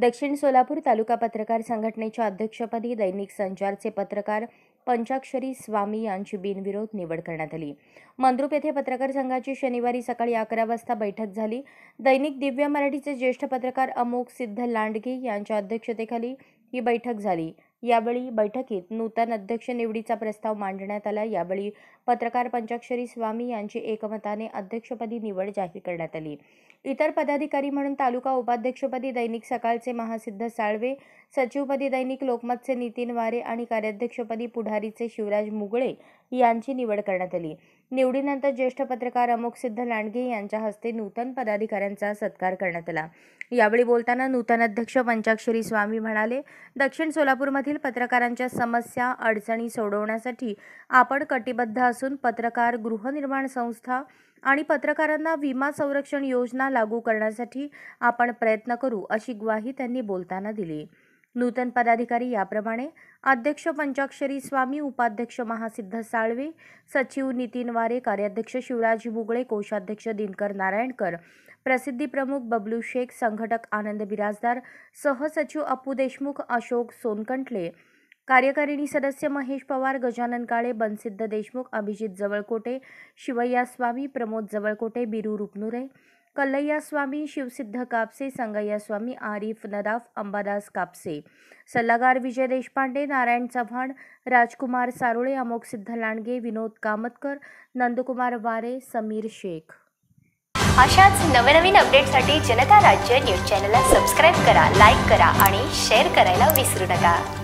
दक्षिण सोलापूर तालुका पत्रकार संघटनेच्या अध्यक्षपदी दैनिक संचारचे पत्रकार पंचाक्षरी स्वामी यांची बिनविरोध निवड करण्यात आली मंद्रुप येथे पत्रकार संघाची शनिवारी सकाळी अकरा वाजता बैठक झाली दैनिक दिव्य मराठीचे ज्येष्ठ पत्रकार अमोक सिद्ध लांडगे यांच्या अध्यक्षतेखाली ही बैठक झाली यावेळी बैठकीत नूतन अध्यक्ष निवडीचा प्रस्ताव मांडण्यात आला यावेळी पत्रकार पंचाक्षरी स्वामी यांची एकमताने अध्यक्षपदी निवड जाहीर करण्यात आली इतर पदाधिकारी म्हणून तालुका उपाध्यक्षपदी दैनिक सकाळचे महासिद्ध साळवे सचिवपदी दैनिक लोकमतचे नितीन वारे आणि कार्याध्यक्षपदी पुढारीचे शिवराज मुगळे यांची निवड करण्यात आली निवडीनंतर ज्येष्ठ पत्रकार अमोक सिद्ध लांडगे यांच्या हस्ते नूतन पदाधिकाऱ्यांचा सत्कार करण्यात आला यावेळी बोलताना नूतन अध्यक्ष पंचाक्षरी स्वामी म्हणाले दक्षिण सोलापूरमधील पत्रकारांच्या समस्या अडचणी सोडवण्यासाठी आपण कटिबद्ध असून पत्रकार गृहनिर्माण संस्था आणि पत्रकारांना विमा संरक्षण योजना लागू करण्यासाठी आपण प्रयत्न करू अशी ग्वाही त्यांनी बोलताना दिली नूतन पदाधिकारी याप्रमाणे अध्यक्ष पंचाक्षरी स्वामी उपाध्यक्ष महासिद्ध साळवे सचिव नितीन वारे कार्याध्यक्ष शिवराज बुगळे कोषाध्यक्ष दिनकर नारायणकर प्रसिद्धी प्रमुख बबलू शेख संघटक आनंद बिराजदार सहसचिव अप्पू देशमुख अशोक सोनकंटले कार्यकारिणी सदस्य महेश पवार गजानन काळे बनसिद्ध देशमुख अभिजित जवळकोटे शिवय्या स्वामी प्रमोद जवळकोटे बिरू रुपनुरे स्वामी शिवसिद्ध कापसे स्वामी आरिफ नदाफ अंबादास कापसे सल्लागार विजय देशपांडे नारायण चव्हाण राजकुमार सारोळे अमोक सिद्ध लांडगे विनोद कामतकर नंदकुमार वारे समीर शेख अशाच नवनवीन अपडेटसाठी जनता राज्य न्यूज चॅनलला सबस्क्राईब करा लाईक करा आणि शेअर करायला विसरू नका